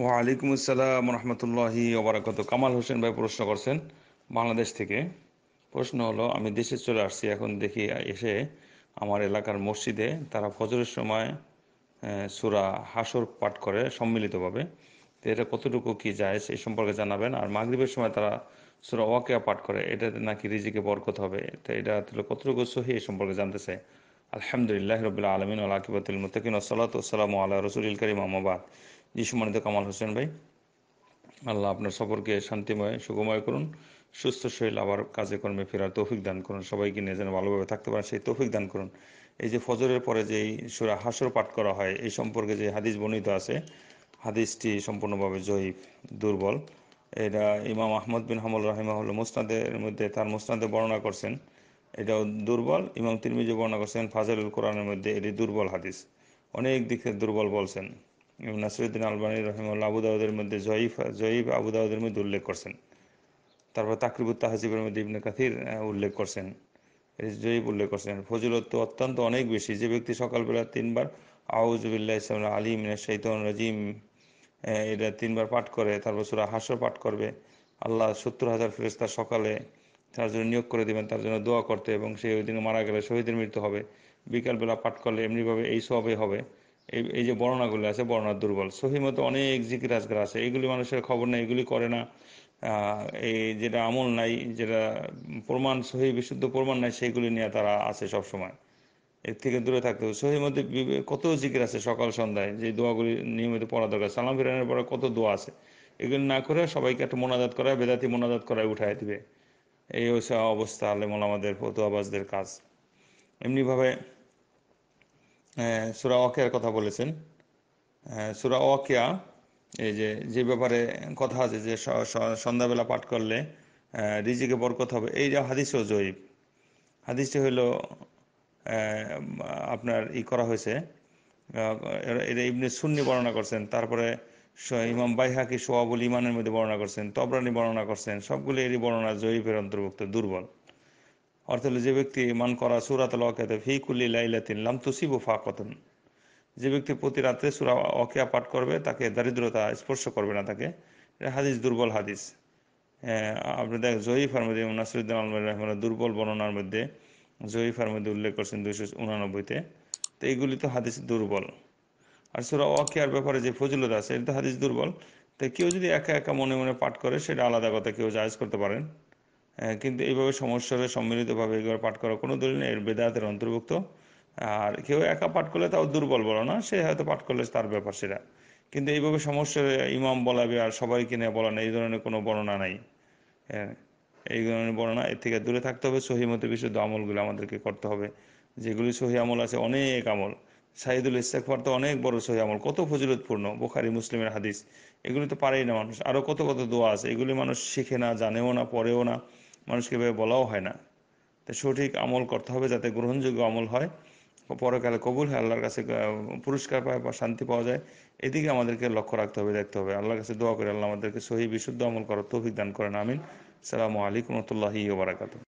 ওয়ালাইকুম আসসালাম রহমতুল্লাহি ওবরাকত কামাল হোসেন ভাই প্রশ্ন করছেন বাংলাদেশ থেকে প্রশ্ন হলো আমি দেশে চলে আসছি এখন দেখি এসে আমার এলাকার মসজিদে তারা ফজরের সময় সুরা হাসর পাঠ করে সম্মিলিতভাবে তো এটা কতটুকু কি যায় সেই সম্পর্কে জানাবেন আর মাগরীবের সময় তারা সুরা ওয়াকিয়া পাঠ করে এটাতে নাকি রিজিকে বরকত হবে তো এটা কতটুকু সহি এই সম্পর্কে জানতে চাই আলহামদুলিল্লাহ রবিল্লা আলমিন আল্লাহ আকিবাতুল মুতকিন ওসলাত ওসালাম আল্লাহ রসুল করিম আহমাবাদ জি সম্মানিত কামাল হোসেন ভাই আল্লাহ আপনার সফরকে শান্তিময় সুগময় করুন সুস্থ শরীর আবার কাজে কর্মে ফেরার তৌফিক দান করুন সবাইকে নিয়ে যেন ভালোভাবে থাকতে পারেন সেই তৌফিক দান করুন এই যে ফজরের পরে যে সুরা হাসর পাঠ করা হয় এই সম্পর্কে যে হাদিস বর্ণিত আছে হাদিসটি সম্পূর্ণভাবে জয়ীফ দুর্বল এটা ইমাম আহমদ বিন হামল হল মোসনাদের মধ্যে তার মোস্তাদে বর্ণনা করছেন এটাও দুর্বল ইমাম তিরমিজি বর্ণনা করছেন ফাজারুল কোরআনের মধ্যে এটি দুর্বল হাদিস অনেক দিক থেকে দুর্বল বলছেন এবং নাসিরুদ্দিন আলবানী রহিমুল্লা আবু দাউদের মধ্যে জয়ীফ জয়ীফ আবু দাউদের মধ্যে উল্লেখ করছেন তারপর তাকরিবুত তাহাজিবের মধ্যে ইবনে কাথির উল্লেখ করছেন জয়ীফ উল্লেখ করছেন ফজিলত অত্যন্ত অনেক বেশি যে ব্যক্তি সকালবেলা তিনবার আউজবিল্লা ইসলাম আলী মিনা শৈতন রাজিম এটা তিনবার পাঠ করে তারপর সুরা হাসর পাঠ করবে আল্লাহ সত্তর হাজার ফেরেস্তা সকালে তার জন্য নিয়োগ করে দেবেন তার জন্য দোয়া করতে এবং সে ওই দিনে মারা গেলে শহীদের মৃত্যু হবে বিকালবেলা পাঠ করলে এমনিভাবে এই সবই হবে এই এই যে বর্ণাগুলো আছে বর্ণা দুর্বল সহিমতো অনেক জিকির আজকার আছে এগুলি মানুষের খবর নেই এগুলি করে না এই যেটা আমল নাই যেটা প্রমাণ সহি বিশুদ্ধ প্রমাণ নাই সেইগুলি নিয়ে তারা আছে সব সময় এর থেকে দূরে থাকতে হবে সহি মধ্যে কত জিকির আছে সকাল সন্ধ্যায় যে দোয়াগুলি নিয়মিত পড়া দরকার সালাম ফিরানের পরে কত দোয়া আছে এগুলি না করে সবাইকে একটা মোনাজাত করায় বেদাতি মোনাজাত করায় উঠায় দিবে এই হচ্ছে অবস্থা আলেম আমাদের ফতুয়াবাজদের কাজ এমনিভাবে সুরা ওয়াকিয়ার কথা বলেছেন সুরা ওয়াকিয়া এই যে যে ব্যাপারে কথা আছে যে সন্ধ্যাবেলা পাঠ করলে রিজিকে বরকত হবে এই যে হাদিসও জয়ীব হাদিসটি হইল আপনার ই করা হয়েছে এটা ইবনে সুন্নি বর্ণনা করছেন তারপরে ইমাম বাইহাকি সোয়াবুল ইমানের মধ্যে বর্ণনা করছেন তবরানি বর্ণনা করছেন সবগুলো এরই বর্ণনা জয়ীবের অন্তর্ভুক্ত দুর্বল অর্থ হলো যে ব্যক্তি মান করা সুরাত ওয়াকিয়াতে ফি কুল্লি লাইলাতিন লাম তুসিবু ফাকতন যে ব্যক্তি প্রতি রাতে সুরা ওয়াকিয়া পাঠ করবে তাকে দারিদ্রতা স্পর্শ করবে না তাকে হাদিস দুর্বল হাদিস আপনি দেখ জয়ী মধ্যে নাসরুদ্দিন আলমের রহমানের দুর্বল বর্ণনার মধ্যে জয়ীফার মধ্যে উল্লেখ করছেন দুইশো উনানব্বইতে তো এইগুলি তো হাদিস দুর্বল আর সুরা ওয়াকিয়ার ব্যাপারে যে ফজিলত আছে এটা তো হাদিস দুর্বল তাই কেউ যদি একা একা মনে মনে পাঠ করে সেটা আলাদা কথা কেউ জায়জ করতে পারেন কিন্তু এইভাবে সমস্যার সম্মিলিতভাবে এগুলো পাঠ করা কোনো দলিল নেই এর বেদাতের অন্তর্ভুক্ত আর কেউ একা পাঠ করলে তাও দুর্বল বলো না সে হয়তো পাঠ করলে তার ব্যাপার সেটা কিন্তু এইভাবে সমস্যা ইমাম বলাবে আর সবাইকে নিয়ে বলা নেই এই ধরনের কোনো বর্ণনা নাই হ্যাঁ, এই ধরনের বর্ণনা এর থেকে দূরে থাকতে হবে সহি মতে বিশুদ্ধ আমলগুলো আমাদেরকে করতে হবে যেগুলি সহি আমল আছে অনেক আমল সাহিদুল ইস্তাকফার তো অনেক বড় সহি আমল কত ফজিলতপূর্ণ বোখারি মুসলিমের হাদিস এগুলি তো পারেই না মানুষ আরও কত কত দোয়া আছে এগুলি মানুষ শিখে না জানেও না পড়েও না মানুষকে এভাবে বলাও হয় না তো সঠিক আমল করতে হবে যাতে গ্রহণযোগ্য আমল হয় পরকালে কবুল হয় আল্লাহর কাছে পুরস্কার পায় বা শান্তি পাওয়া যায় এদিকে আমাদেরকে লক্ষ্য রাখতে হবে দেখতে হবে আল্লাহর কাছে দোয়া করে আল্লাহ আমাদেরকে সহি বিশুদ্ধ আমল করার তৌফিক দান করেন আমিন সালামু আলাইকুম রহমতুল্লাহি বারাকাতু